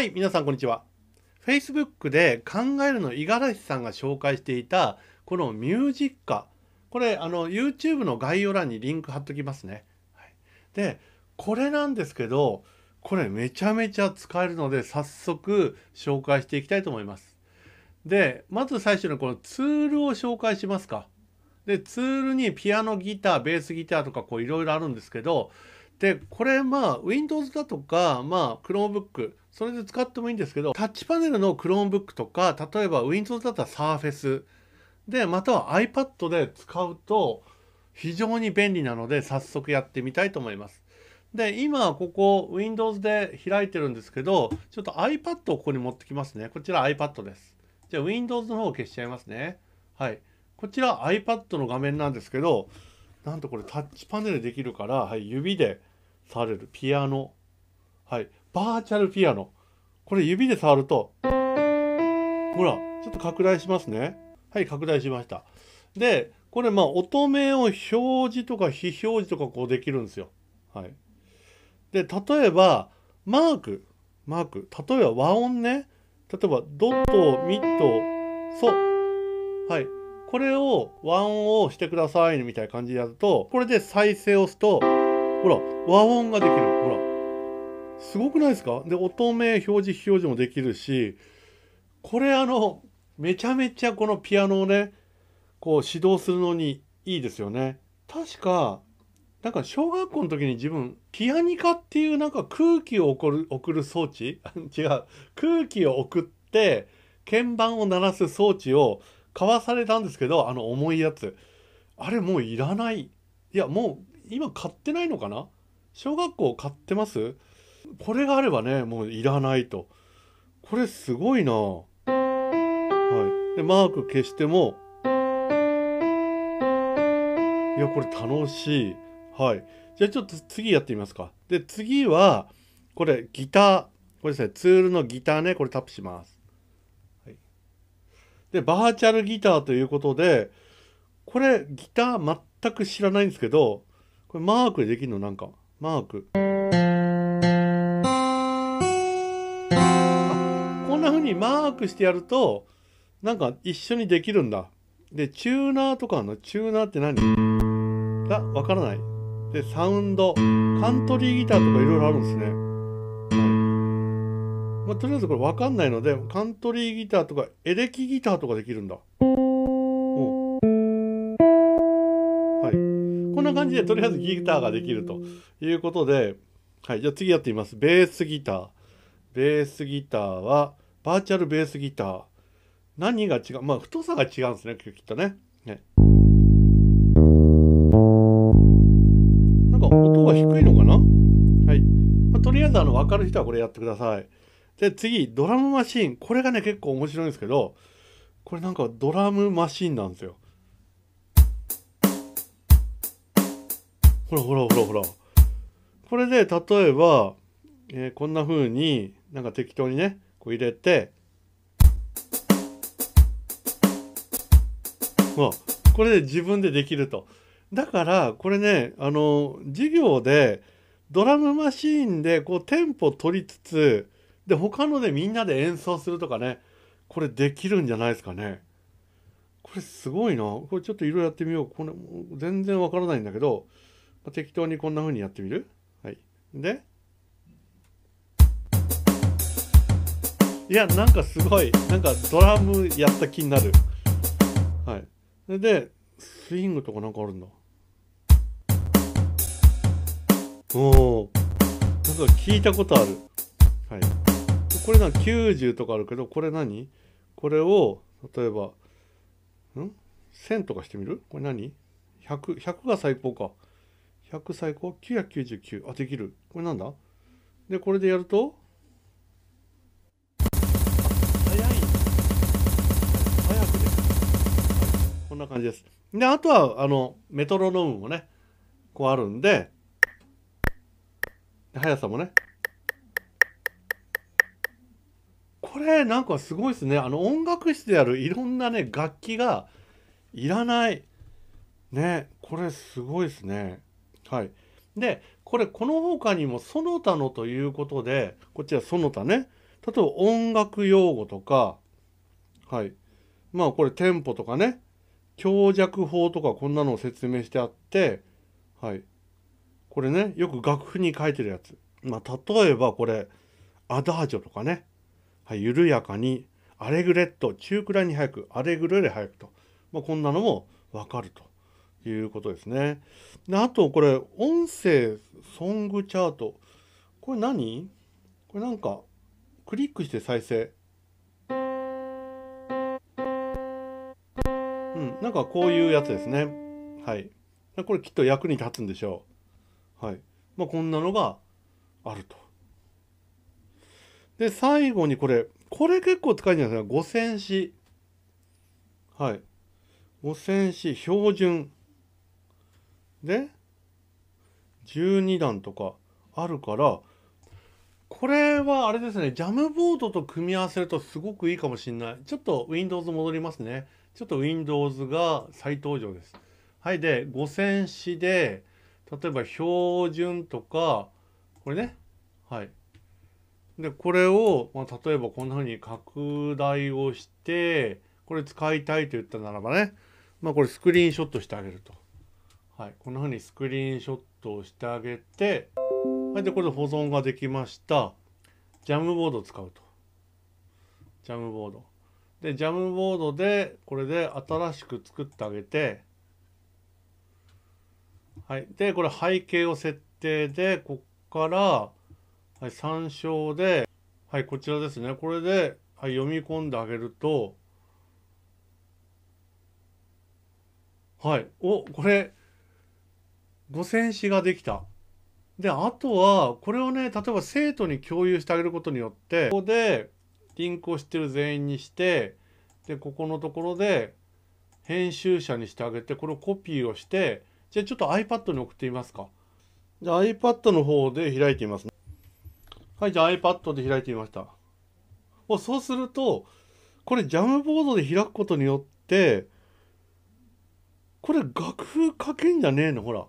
はい、皆さんこんにちは。Facebook で考えるの五十嵐さんが紹介していたこのミュージッカこれあの YouTube の概要欄にリンク貼っときますね。はい、で、これなんですけど、これめちゃめちゃ使えるので早速紹介していきたいと思います。で、まず最初にこのツールを紹介しますか。で、ツールにピアノ、ギター、ベースギターとかこういろいろあるんですけど、で、これまあ Windows だとか、まあ Chromebook、それで使ってもいいんですけど、タッチパネルの Chromebook とか、例えば Windows だったら Surface で、または iPad で使うと非常に便利なので、早速やってみたいと思います。で、今、ここ Windows で開いてるんですけど、ちょっと iPad をここに持ってきますね。こちら iPad です。じゃあ Windows の方を消しちゃいますね。はい。こちら iPad の画面なんですけど、なんとこれタッチパネルできるから、はい、指で触れる。ピアノ。はい。バーチャルピアノ。これ指で触ると、ほら、ちょっと拡大しますね。はい、拡大しました。で、これまあ音名を表示とか非表示とかこうできるんですよ。はい。で、例えば、マーク、マーク、例えば和音ね。例えば、ドとミとソ。はい。これを和音をしてくださいみたいな感じでやると、これで再生を押すと、ほら、和音ができる。ほら。すごくないですかで、音名、表示、非表示もできるし、これあの、めちゃめちゃこのピアノをね、こう指導するのにいいですよね。確か、なんか小学校の時に自分、ピアニカっていうなんか空気を送る、送る装置 違う。空気を送って、鍵盤を鳴らす装置を買わされたんですけど、あの重いやつ。あれもういらない。いや、もう今買ってないのかな小学校買ってますこれがあればねもういらないとこれすごいなはいでマーク消してもいやこれ楽しいはいじゃあちょっと次やってみますかで次はこれギターこれですねツールのギターねこれタップします、はい、でバーチャルギターということでこれギター全く知らないんですけどこれマークでできるのなんかマーク。にマークしてやると、なんか一緒にできるんだ。で、チューナーとかの、チューナーって何がわからない。で、サウンド、カントリーギターとかいろいろあるんですね。はい。まあ、とりあえずこれわかんないので、カントリーギターとか、エレキギターとかできるんだ。こんな感じでとりあえずギターができるということで、はい、じゃあ次やってみます。ベースギター。ベースギターは、バーチャルベースギター。何が違うまあ、太さが違うんですね、きっとね。ねなんか音が低いのかなはい。まあ、とりあえず、あの、わかる人はこれやってください。で、次、ドラムマシン。これがね、結構面白いんですけど、これなんかドラムマシンなんですよ。ほらほらほらほら。これで、例えば、えー、こんな風になんか適当にね、こう入れてもうこれで自分でできると。だからこれねあの授業でドラムマシーンでこうテンポ取りつつで他のねみんなで演奏するとかねこれできるんじゃないですかね。これすごいな。これちょっといろいろやってみよう。これ全然わからないんだけど、ま適当にこんな風にやってみるはい。で、いやなんかすごいなんかドラムやった気になるはいそれでスイングとかなんかあるんだおおなんか聞いたことあるはいこれなんか90とかあるけどこれ何これを例えばん ?1000 とかしてみるこれ何 ?100、100が最高か。100最高 ?999。あ、できる。これなんだで、これでやるとな感じです。で、あとは、あの、メトロノームもね、こうあるんで、速さもね。これ、なんかすごいですね。あの、音楽室であるいろんなね、楽器がいらない。ね、これすごいですね。はい。で、これ、この他にも、その他のということで、こっちはその他ね。例えば音楽用語とか、はい。まあこれテンポとかね。強弱法とかこんなのを説明してあって、はい。これね、よく楽譜に書いてるやつ。まあ、例えばこれ、アダージョとかね、はい、緩やかに、アレグレット、中くらいに早く、アレグレでり早くと、まあ、こんなのもわかるということですね。であと、これ、音声ソングチャート。これ何これなんか、クリックして再生。。なんかこういうやつですね。はい。これきっと役に立つんでしょう。はい。まあ、こんなのがあると。で、最後にこれ。これ結構使いじゃないですか。5000詞。はい。5000標準。で、12段とかあるから、これはあれですね、ジャムボードと組み合わせるとすごくいいかもしんない。ちょっと Windows 戻りますね。ちょっと Windows が再登場です。はい。で、5000紙で、例えば標準とか、これね。はい。で、これを、まあ、例えばこんな風に拡大をして、これ使いたいと言ったならばね、まあ、これスクリーンショットしてあげると。はい。こんな風にスクリーンショットをしてあげて、はい。で、これで保存ができました。ジャムボードを使うと。ジャムボード。で、ジャムボードで、これで新しく作ってあげて、はい。で、これ背景を設定で、こっから、はい、参照で、はい、こちらですね。これで、はい、読み込んであげると、はい。お、これ、五線紙ができた。で、あとは、これをね、例えば生徒に共有してあげることによって、ここで、リンクを知ってる全員にしてでここのところで編集者にしてあげてこれをコピーをしてじゃあちょっと iPad に送ってみますかじゃあ iPad の方で開いてみますねはいじゃあ iPad で開いてみましたそうするとこれジャムボードで開くことによってこれ楽譜書けんじゃねえのほら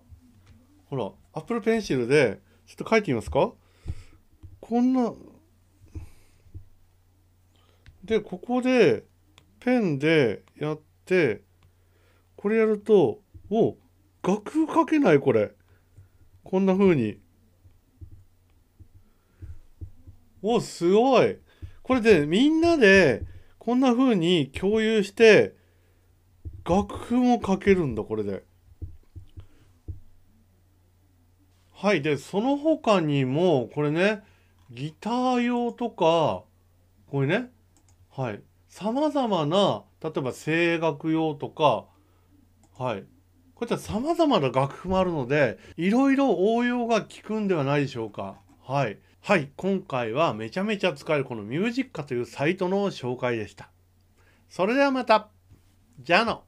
ほら Apple Pencil でちょっと書いてみますかこんなでここでペンでやってこれやるとお楽譜書けないこれこんな風におすごいこれでみんなでこんな風に共有して楽譜も書けるんだこれで。はいでその他にもこれねギター用とかこれねはい。さまざまな、例えば声楽用とか、はい。こういったさまざまな楽譜もあるので、いろいろ応用が効くんではないでしょうか。はい。はい。今回はめちゃめちゃ使えるこのミュージッカというサイトの紹介でした。それではまた。じゃあの。